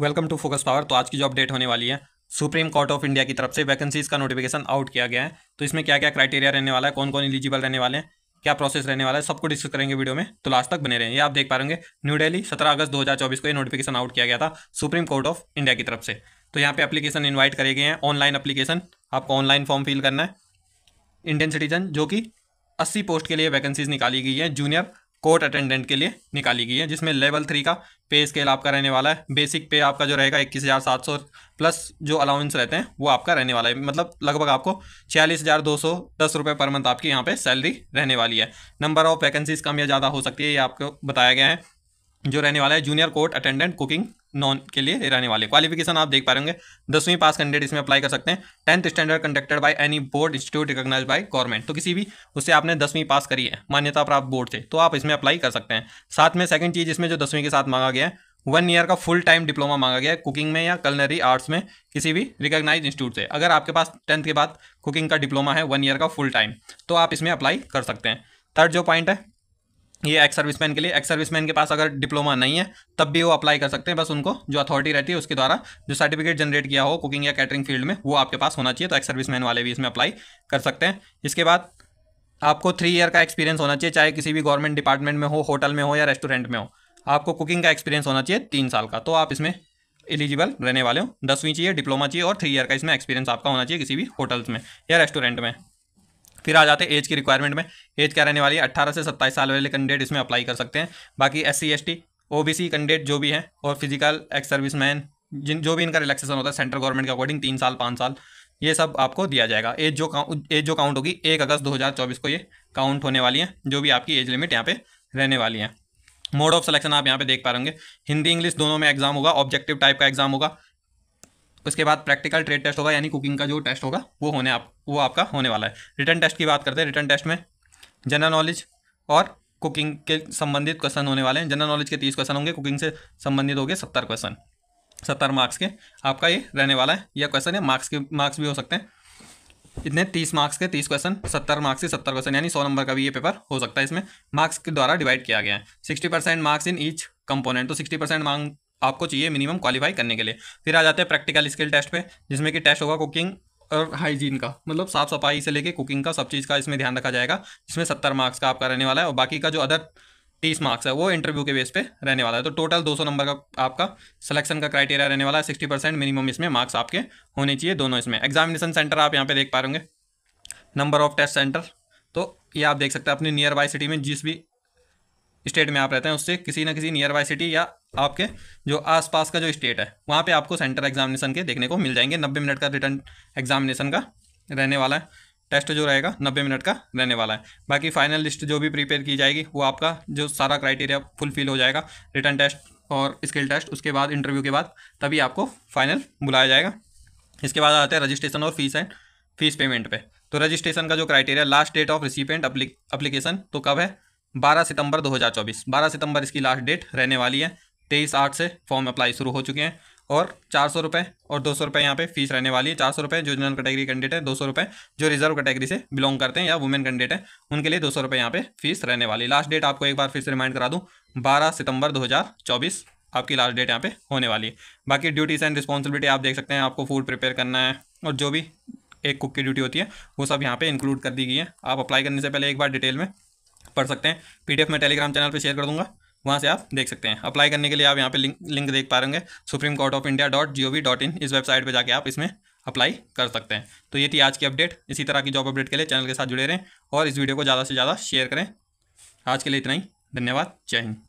welcome to focus power तो आज की जो अपडेट होने वाली है सुप्रीम कोर्ट ऑफ इंडिया की तरफ से वैकेंसीज का नोटिफिकेशन आउट किया गया है तो इसमें क्या क्या क्राइटेरिया रहने वाला है कौन कौन एलिजिबल रहने वाले हैं क्या प्रोसेस रहने वाला है सबको डिस्कस करेंगे वीडियो में तो लास्ट तक बने रहें ये आप देख पाएंगे न्यू डेली सत्रह अगस्त दो को ये नोटिफिकेशन आउट किया गया था सुप्रीम कोर्ट ऑफ इंडिया की तरफ से तो यहाँ पे एप्लीकेशन इन्वाइट करे गए हैं ऑनलाइन एप्लीकेशन आपको ऑनलाइन फॉर्म फिल करना है इंडियन सिटीजन जो कि अस्सी पोस्ट के लिए वैकेंसीज निकाली गई है जूनियर कोर्ट अटेंडेंट के लिए निकाली गई है जिसमें लेवल थ्री का पे स्केल आपका रहने वाला है बेसिक पे आपका जो रहेगा इक्कीस हज़ार सात सौ प्लस जो अलाउंस रहते हैं वो आपका रहने वाला है मतलब लगभग आपको छियालीस हज़ार दो सौ दस रुपये पर मंथ आपकी यहाँ पे सैलरी रहने वाली है नंबर ऑफ वैकेंसीज कम या ज़्यादा हो सकती है ये आपको बताया गया है जो रहने वाला है junior court attendant cooking non के लिए रहने वाले क्वालिफिकेशन आप देख पा रहे दसवीं पास कैंडिडेट इसमें अप्लाई कर सकते हैं tenth standard conducted by any board institute recognise by government तो किसी भी उससे आपने दसवीं पास करी है मान्यता प्राप्त बोर्ड से तो आप इसमें अप्लाई कर सकते हैं साथ में सेकंड चीज़ इसमें जो दसवीं के साथ मांगा गया है वन ईयर का फुल टाइम डिप्लोमा मांगा गया है कुकिंग में या कलनरी आर्ट्स में किसी भी रिकोगनाइज इंस्टीट्यूट से अगर आपके पास टेंथ के बाद कुकिंग का डिप्लोमा है वन ईयर का फुल टाइम तो आप इसमें अप्लाई कर सकते हैं थर्ड जो पॉइंट है ये एक्स सर्विसमैन के लिए एक्स सर्विसमैन के पास अगर डिप्लोमा नहीं है तब भी वो अप्लाई कर सकते हैं बस उनको जो अथॉरिटी रहती है उसके द्वारा जो सर्टिफिकेट जनरेट किया हो कुकिंग या कैटरिंग फील्ड में वो आपके पास होना चाहिए तो एक्स सर्विसमैन वाले भी इसमें अप्लाई कर सकते हैं इसके बाद आपको थ्री ईयर का एक्सपीरियंस होना चाहिए चाहे किसी भी गवर्नमेंट डिपार्टमेंट में हो होटल में हो या रेस्टोरेंट में हो आपको कुकिंग का एक्सपीरियंस होना चाहिए तीन साल का तो आप इसमें एलिजिबल रहने वाले हो दसवीं चाहिए डिप्लोमा चाहिए और थ्री ईयर का इसमें एक्सपीरियंस आपका होना चाहिए किसी भी होटल्स में या रेस्टोरेंट में फिर आ जाते हैं एज की रिक्वायरमेंट में एज क्या रहने वाली है अट्ठारह से सत्ताईस साल वाले कैंडिडेट इसमें अप्लाई कर सकते हैं बाकी S C S T O B C candidate जो भी हैं और फिजिकल एक्स सर्विस मैन जिन जो भी इनका रिलैक्सेशन होता है सेंट्रल गवर्नमेंट के अकॉर्डिंग तीन साल पाँच साल ये सब आपको दिया जाएगा एज जो एज जो काउंट होगी एक अगस्त चौबीस को ये काउंट होने वाली है जो भी आपकी एज लिमिट यहाँ पे रहने वाली है मोड ऑफ सिलेक्शन आप यहाँ पे देख पा रहे होंगे हिंदी इंग्लिश दोनों में एग्जाम होगा ऑब्जेक्टिव टाइप का एग्जाम होगा उसके बाद प्रैक्टिकल ट्रेड टेस्ट होगा यानी कुकिंग का जो टेस्ट होगा वो होने आप वो आपका होने वाला है रिटर्न टेस्ट की बात करते हैं रिटर्न टेस्ट में जनरल नॉलेज और कुकिंग के संबंधित क्वेश्चन होने वाले हैं जनरल नॉलेज के तीस क्वेश्चन होंगे कुकिंग से संबंधित हो गए सत्तर क्वेश्चन सत्तर मार्क्स के आपका ये रहने वाला है यह क्वेश्चन है मार्क्स के मार्क्स भी हो सकते हैं इतने तीस मार्क्स के तीस क्वेश्चन सत्तर मार्क्स के सत्तर क्वेश्चन यानी सौ नंबर का भी ये पेपर हो सकता है इसमें मार्क्स के द्वारा डिवाइड किया गया है sixty percent marks in each component तो सिक्सटी परसेंट आपको चाहिए मिनिमम क्वालिफाई करने के लिए फिर आ जाते हैं प्रैक्टिकल स्किल टेस्ट पे जिसमें कि टेस्ट होगा कुकिंग और हाइजीन का मतलब साफ सफाई से लेके कुकिंग का सब चीज़ का इसमें ध्यान रखा जाएगा जिसमें सत्तर मार्क्स का आपका रहने वाला है और बाकी का जो अदर तीस मार्क्स है वो इंटरव्यू के बेस पे रहने वाला है तो टोटल सौ नंबर का आपका सिलेक्शन का क्राइटेरिया रहने वाला है सिक्सटी परसेंट मिनिमम इसमें मार्क्स आपके होने चाहिए दोनों इसमें एग्जामिनेशन सेंटर आप यहाँ पे देख पा रहे नंबर ऑफ टेस्ट सेंटर तो ये आप देख सकते हैं अपनी नियर बाई सिटी में जिस भी स्टेट में आप रहते हैं उससे किसी ना किसी नियर बाय सिटी या आपके जो आसपास का जो स्टेट है वहाँ पे आपको सेंटर एग्जामिनेशन के देखने को मिल जाएंगे नब्बे मिनट का रिटर्न एग्जामिनेशन का रहने वाला है टेस्ट जो रहेगा नब्बे मिनट का रहने वाला है बाकी फाइनल लिस्ट जो भी प्रिपेयर की जाएगी वो आपका जो सारा क्राइटेरिया फुलफिल हो जाएगा रिटर्न टेस्ट और स्किल टेस्ट उसके बाद इंटरव्यू के बाद तभी आपको फाइनल बुलाया जाएगा इसके बाद आते हैं रजिस्ट्रेशन और फीस एंड फीस पेमेंट पे तो रजिस्ट्रेशन का जो criteria last date of recipient application तो कब है 12 सितंबर 2024 12 सितंबर इसकी लास्ट डेट रहने वाली है तेईस आठ से फॉर्म अप्लाई शुरू हो चुके हैं और चार सौ रुपये और दो सौ रुपये यहाँ पे फीस रहने वाली है चार सौ रुपये जो जनरल कैटेगरी कैंडिडेट है दो सौ रुपये जो रिजर्व कैटेगरी से बिलोंग करते हैं या वुमेन कैंडिडेट है उनके लिए दो सौ रुपये यहाँ पे फीस रहने वाली लास्ट डेट आपको एक बार फिर से रिमाइंड करा दूँ बारह सितंबर दो हज़ार चौबीस आपकी लास्ट डेट यहाँ पे होने वाली है बाकी ड्यूटीज़ एंड रिस्पॉन्सिबिलिटी आप देख सकते हैं आपको फूड प्रिपेयर करना है और जो भी एक कुक की ड्यूटी होती है वो सब यहाँ पे इंक्लूड कर दी गई है आप अप्लाई करने से पहले एक बार डिटेल में पढ़ सकते हैं पीडीएफ में टेलीग्राम चैनल पर शेयर कर दूंगा वहाँ से आप देख सकते हैं अप्लाई करने के लिए आप यहाँ पे लिंक लिंक देख पा रहे Supreme Court of India dot G O V dot in इस वेबसाइट पर जाके आप इसमें अप्लाई कर सकते हैं तो ये थी आज की अपडेट इसी तरह की जॉब अपडेट के लिए चैनल के साथ जुड़े रहें और इस वीडियो को ज़्यादा से ज़्यादा शेयर करें आज के लिए इतना ही धन्यवाद जय हिंद